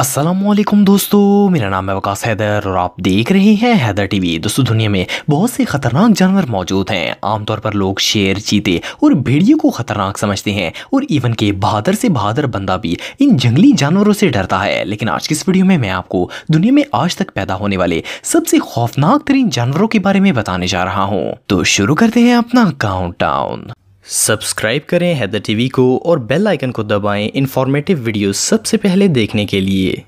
असलम दोस्तों मेरा नाम है वकास हैदर और आप देख रहे हैं हैदर टीवी दोस्तों दुनिया में बहुत से खतरनाक जानवर मौजूद हैं आमतौर पर लोग शेर चीते और भेड़िए को खतरनाक समझते हैं और इवन के बहादुर से बहादुर बंदा भी इन जंगली जानवरों से डरता है लेकिन आज की इस वीडियो में मैं आपको दुनिया में आज तक पैदा होने वाले सबसे खौफनाक तरीन जानवरों के बारे में बताने जा रहा हूँ तो शुरू करते हैं अपना काउंट सब्सक्राइब करें हैदर टीवी को और बेल आइकन को दबाएं इन्फॉर्मेटिव वीडियो सबसे पहले देखने के लिए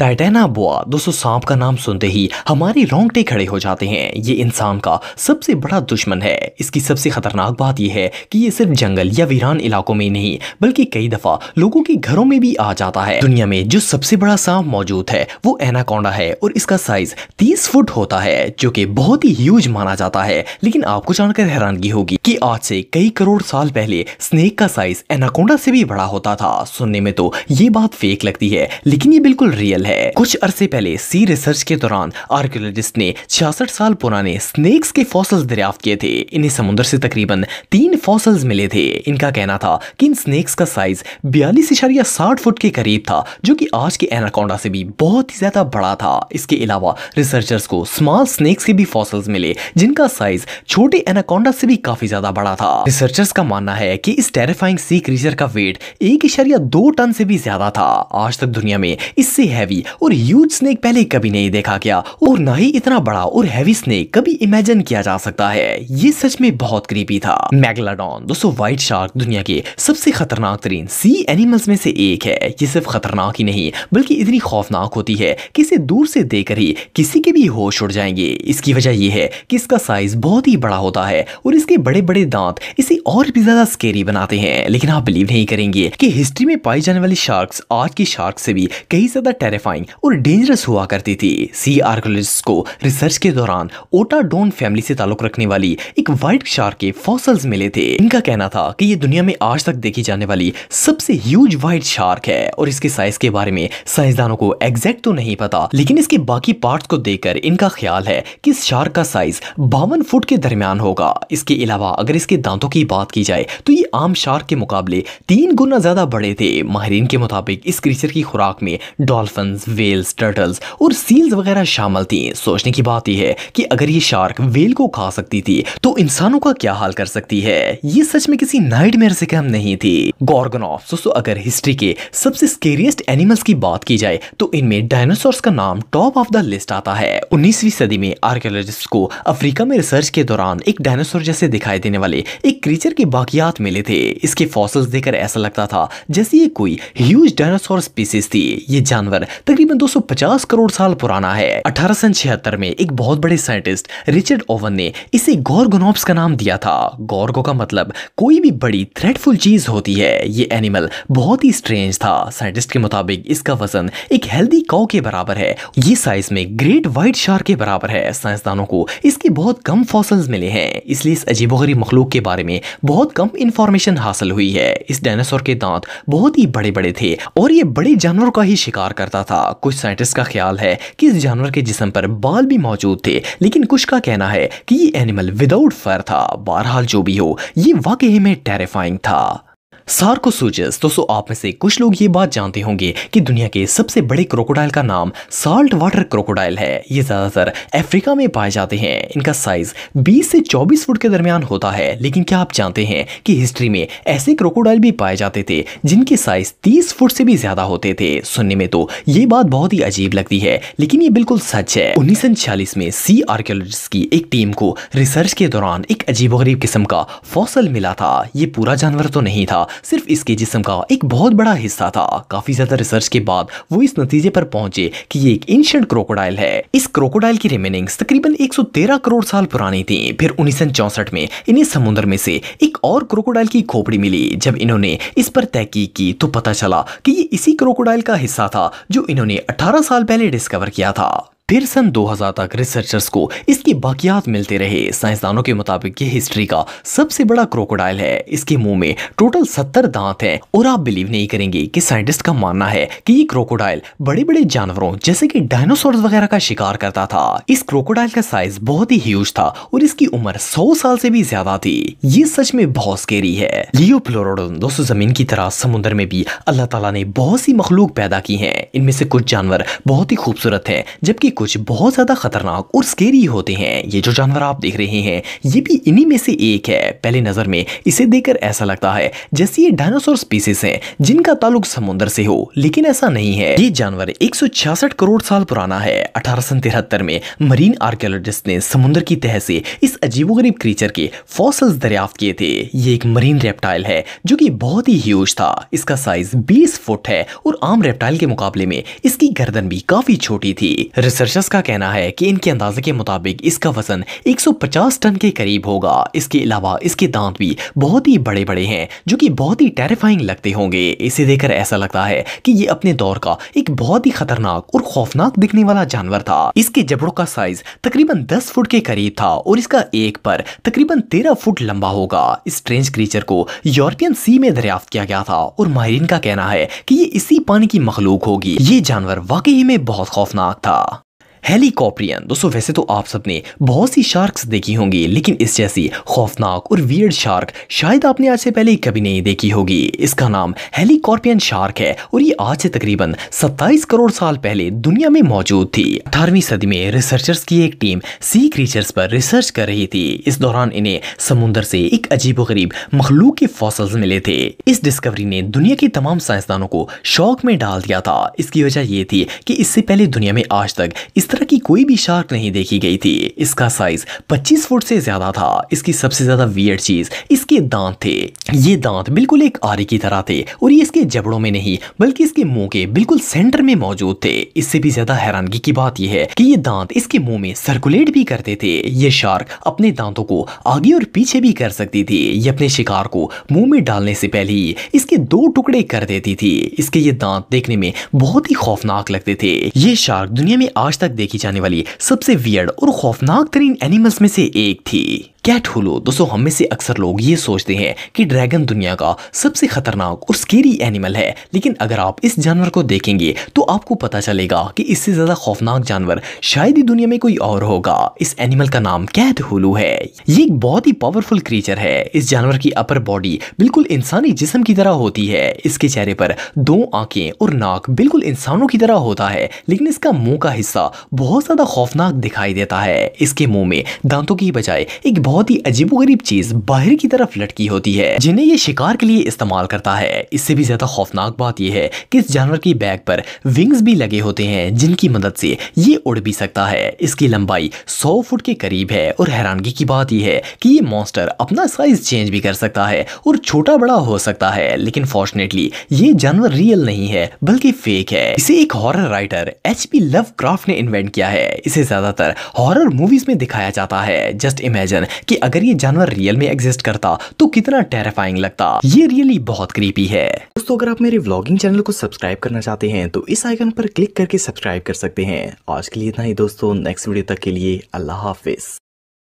टाइटेना बुआ दोस्तों सांप का नाम सुनते ही हमारे रोंगटे खड़े हो जाते हैं ये इंसान का सबसे बड़ा दुश्मन है इसकी सबसे खतरनाक बात यह है कि ये सिर्फ जंगल या वीरान इलाकों में नहीं बल्कि कई दफा लोगों के घरों में भी आ जाता है दुनिया में जो सबसे बड़ा सांप मौजूद है वो एनाकोंडा है और इसका साइज तीस फुट होता है जो की बहुत ही ह्यूज माना जाता है लेकिन आपको जानकर हैरानगी होगी की आज से कई करोड़ साल पहले स्नेक का साइज एनाकोंडा से भी बड़ा होता था सुनने में तो ये बात फेक लगती है लेकिन ये बिल्कुल रियल है है कुछ अरसे पहले सी रिसर्च के दौरान आर्कियोलॉजिस्ट ने छियासठ साल पुराने स्नेक्स के फॉसल्स दरियाफ्त किए थे इन्हें समुद्र से तकरीबन तीन फॉसल्स मिले थे इनका कहना था कि इन स्नेक्स का साइज बयालीस इशारिया साठ फुट के करीब था जो कि आज के एनाकोंडा से भी बहुत ही ज्यादा बड़ा था इसके अलावा रिसर्चर्स को स्मॉल स्नेक्स के भी फॉसल्स मिले जिनका साइज छोटे एनाकोंडा से भी काफी ज्यादा बड़ा था रिसर्चर्स का मानना है कि इस टेरिफाइंग सी क्रीचर का वेट एक इशारिया दो टन से भी ज्यादा था आज तक दुनिया में इससे हैवी थी और यूज स्नेक पहले कभी नहीं देखा गया और ना ही इतना बड़ा और हैवी स्नेक कभी इमेजिन किया जा सकता है ये सच में बहुत करीबी था मैगलाडॉन दोस्तों व्हाइट शार्क दुनिया के सबसे खतरनाक तरीन सी एनिमल्स में से एक है ये सिर्फ खतरनाक ही नहीं बल्कि इतनी खौफनाक होती है कि इसे दूर से देखकर ही किसी के भी होश उड़ जाएंगे इसकी वजह यह है कि इसका साइज बहुत ही बड़ा होता है और इसके बड़े बड़े दांत इसे और भी ज्यादा स्केरी बनाते हैं लेकिन आप बिलीव नहीं करेंगे कि हिस्ट्री में पाई जाने वाली शार्क्स आज की शार्क से भी कहीं ज्यादा टेरिफाइंग टेरिफाइंग और डेंजरस हुआ करती थी सी आर्कोलॉजिस्ट को रिसर्च के दौरान ओटाडोन फैमिली से ताल्लुक रखने वाली एक व्हाइट शार्क के फॉसल्स मिले थे इनका कहना था कि ये दुनिया में आज तक देखी जाने वाली सबसे ह्यूज व्हाइट शार्क है और इसके साइज के बारे में साइंसदानों को एग्जैक्ट तो नहीं पता लेकिन इसके बाकी पार्ट को देखकर इनका ख्याल है की शार्क का साइज बावन फुट के दरमियान होगा इसके अलावा अगर इसके दांतों की बात की जाए तो ये आम शार्क के मुकाबले तीन गुना ज्यादा बड़े थे माहरीन के मुताबिक इस क्रीचर की खुराक में डॉल्फिन डॉल्फिन्स वेल्स टर्टल्स और सील्स वगैरह शामिल थी सोचने की बात यह है कि अगर ये शार्क वेल को खा सकती थी तो इंसानों का क्या हाल कर सकती है ये सच में किसी नाइटमेयर से कम नहीं थी गॉर्गनॉफ दोस्तों अगर हिस्ट्री के सबसे स्केरियस्ट एनिमल्स की बात की जाए तो इनमें डायनासोर्स का नाम टॉप ऑफ द लिस्ट आता है 19वीं सदी में आर्कियोलॉजिस्ट को अफ्रीका में रिसर्च के दौरान एक डायनासोर जैसे दिखाई देने वाले एक क्रीचर के बाकियात मिले थे इसके फॉसल्स देखकर ऐसा लगता था जैसे ये कोई ह्यूज डायनासोर स्पीसीज थी ये जानवर तकरीबन 250 करोड़ साल पुराना है अठारह में एक बहुत बड़े साइंटिस्ट रिचर्ड ओवन ने इसे गौरगोनोप्स का नाम दिया था गौरगो का मतलब कोई भी बड़ी थ्रेटफुल चीज होती है ये एनिमल बहुत ही स्ट्रेंज था साइंटिस्ट के मुताबिक इसका वजन एक हेल्दी काउ के बराबर है ये साइज में ग्रेट व्हाइट शार के बराबर है साइंसदानों को इसके बहुत कम फॉसल्स मिले हैं इसलिए इस अजीबोगरीब मखलूक के बारे में बहुत कम इंफॉर्मेशन हासिल हुई है इस डायनासोर के दांत बहुत ही बड़े बड़े थे और ये बड़े जानवर का ही शिकार करता था था कुछ साइंटिस्ट का ख्याल है कि इस जानवर के जिसम पर बाल भी मौजूद थे लेकिन कुछ का कहना है कि ये एनिमल विदाउट फर था बहरहाल जो भी हो ये वाकई में टेरिफाइंग था को सोचस दोस्तों आप में से कुछ लोग ये बात जानते होंगे कि दुनिया के सबसे बड़े क्रोकोडाइल का नाम साल्ट वाटर क्रोकोडाइल है ये ज़्यादातर अफ्रीका में पाए जाते हैं इनका साइज 20 से 24 फुट के दरमियान होता है लेकिन क्या आप जानते हैं कि हिस्ट्री में ऐसे क्रोकोडाइल भी पाए जाते थे जिनके साइज तीस फुट से भी ज़्यादा होते थे सुनने में तो ये बात बहुत ही अजीब लगती है लेकिन ये बिल्कुल सच है उन्नीस में सी आर्कियोलॉजिस्ट की एक टीम को रिसर्च के दौरान एक अजीब किस्म का फौसल मिला था ये पूरा जानवर तो नहीं था सिर्फ इसके जिसम का एक बहुत बड़ा हिस्सा था काफ़ी ज़्यादा रिसर्च के बाद वो इस नतीजे पर पहुंचे कि ये एक एंशंट क्रोकोडाइल है इस क्रोकोडाइल की रिमेनिंग तकरीबन 113 करोड़ साल पुरानी थी फिर उन्नीस में इन्हें समुद्र में से एक और क्रोकोडाइल की खोपड़ी मिली जब इन्होंने इस पर तहकीक की तो पता चला की ये इसी क्रोकोडाइल का हिस्सा था जो इन्होंने अठारह साल पहले डिस्कवर किया था फिर सन 2000 तक रिसर्चर्स को इसके बाकियात मिलते रहे साइंसदानों के मुताबिक ये हिस्ट्री का सबसे बड़ा क्रोकोडाइल है इसके मुंह में टोटल सत्तर दांत हैं और आप बिलीव नहीं करेंगे कि साइंटिस्ट का मानना है कि ये क्रोकोडाइल बड़े बड़े जानवरों जैसे कि डायनासोर वगैरह का शिकार करता था इस क्रोकोडाइल का साइज बहुत ही ह्यूज था और इसकी उम्र सौ साल से भी ज्यादा थी ये सच में बहुत स्केरी है लियो प्लोरोडन दोस्तों जमीन की तरह समुद्र में भी अल्लाह ताला ने बहुत सी मखलूक पैदा की है इनमें से कुछ जानवर बहुत ही खूबसूरत है जबकि कुछ बहुत ज़्यादा खतरनाक और स्केरी होते हैं ये जो जानवर आप देख रहे हैं ये भी इन्हीं में से एक है पहले नज़र में इसे देखकर ऐसा लगता है जैसे ये डायनासोर स्पीसीज हैं जिनका ताल्लुक समुद्र से हो लेकिन ऐसा नहीं है ये जानवर एक करोड़ साल पुराना है अठारह में मरीन आर्कियोलॉजिस्ट ने समुन्द्र की तह से इस अजीबो क्रीचर के फॉसल्स दरियाफ्त किए थे ये एक मरीन रेप्टाइल है जो की बहुत ही ह्यूज था इसका साइज बीस फुट है और आम रेप्टाइल के मुकाबले में इसकी गर्दन भी काफी छोटी थी रिसर्च रिसर्चर्स का कहना है कि इनके अंदाजे के मुताबिक इसका वजन 150 टन के करीब होगा इसके अलावा इसके दांत भी बहुत ही बड़े बड़े हैं जो कि बहुत ही टेरिफाइंग लगते होंगे इसे देखकर ऐसा लगता है कि ये अपने दौर का एक बहुत ही खतरनाक और खौफनाक दिखने वाला जानवर था इसके जबड़ों का साइज तकरीबन दस फुट के करीब था और इसका एक पर तकरीबन तेरह फुट लंबा होगा इस स्ट्रेंज क्रीचर को यूरोपियन सी में दरियाफ्त किया गया था और माहरीन का कहना है की ये इसी पानी की मखलूक होगी ये जानवर वाकई में बहुत खौफनाक था हेलीकॉप्टरियन दोस्तों वैसे तो आप सबने बहुत सी शार्क्स देखी होंगी लेकिन इस जैसी खौफनाक और वियर्ड शार्क शायद आपने आज से पहले कभी नहीं देखी होगी इसका नाम हेलीकॉप्टियन शार्क है और ये आज से तकरीबन 27 करोड़ साल पहले दुनिया में मौजूद थी अठारहवीं सदी में रिसर्चर्स की एक टीम सी क्रीचर्स पर रिसर्च कर रही थी इस दौरान इन्हें समुन्द्र से एक अजीब गरीब मखलूक के फॉसल मिले थे इस डिस्कवरी ने दुनिया के तमाम साइंसदानों को शौक में डाल दिया था इसकी वजह यह थी कि इससे पहले दुनिया में आज तक इस तरह की कोई भी शार्क नहीं देखी गई थी इसका साइज 25 फुट से ज्यादा था इसकी सबसे ज्यादा वियर चीज इसके दांत थे ये दांत बिल्कुल एक आरी की तरह थे और ये इसके जबड़ों में नहीं बल्कि इसके मुंह के बिल्कुल सेंटर में मौजूद थे इससे भी ज्यादा हैरानगी की बात यह है कि ये दांत इसके मुंह में सर्कुलेट भी करते थे ये शार्क अपने दांतों को आगे और पीछे भी कर सकती थी ये अपने शिकार को मुंह में डालने से पहले ही इसके दो टुकड़े कर देती थी इसके ये दांत देखने में बहुत ही खौफनाक लगते थे ये शार्क दुनिया में आज तक देखी जाने वाली सबसे वियर्ड और खौफनाक तरीन एनिमल्स में से एक थी कैट होलो दोस्तों हम में से अक्सर लोग ये सोचते हैं कि ड्रैगन दुनिया का सबसे खतरनाक और स्केरी एनिमल है लेकिन अगर आप इस जानवर को देखेंगे तो आपको पता चलेगा कि इससे ज़्यादा खौफनाक जानवर शायद ही दुनिया में कोई और होगा इस एनिमल का नाम कैट होलो है ये एक बहुत ही पावरफुल क्रीचर है इस जानवर की अपर बॉडी बिल्कुल इंसानी जिसम की तरह होती है इसके चेहरे पर दो आंखें और नाक बिल्कुल इंसानों की तरह होता है लेकिन इसका मुंह का हिस्सा बहुत ज़्यादा खौफनाक दिखाई देता है इसके मुंह में दांतों की बजाय एक बहुत ही अजीबोगरीब चीज बाहर की तरफ लटकी होती है जिन्हें ये शिकार के लिए इस्तेमाल करता है इससे भी ज्यादा खौफनाक बात यह है कि इस जानवर की बैग पर विंग्स भी लगे होते हैं जिनकी मदद से ये उड़ भी सकता है इसकी लंबाई सौ फुट के करीब है और हैरानगी की बात यह है कि ये मॉन्स्टर अपना साइज चेंज भी कर सकता है और छोटा बड़ा हो सकता है लेकिन फॉर्चुनेटली ये जानवर रियल नहीं है बल्कि फेक है इसे एक horror writer H P Lovecraft ने इन्वेंट किया है इसे ज्यादातर हॉरर मूवीज में दिखाया जाता है जस्ट इमेजिन कि अगर ये जानवर रियल में एग्जिस्ट करता तो कितना टेरिफाइंग लगता ये रियली बहुत क्रीपी है दोस्तों अगर आप मेरे व्लॉगिंग चैनल को सब्सक्राइब करना चाहते हैं तो इस आइकन पर क्लिक करके सब्सक्राइब कर सकते हैं आज के लिए इतना ही दोस्तों नेक्स्ट वीडियो तक के लिए अल्लाह हाफिज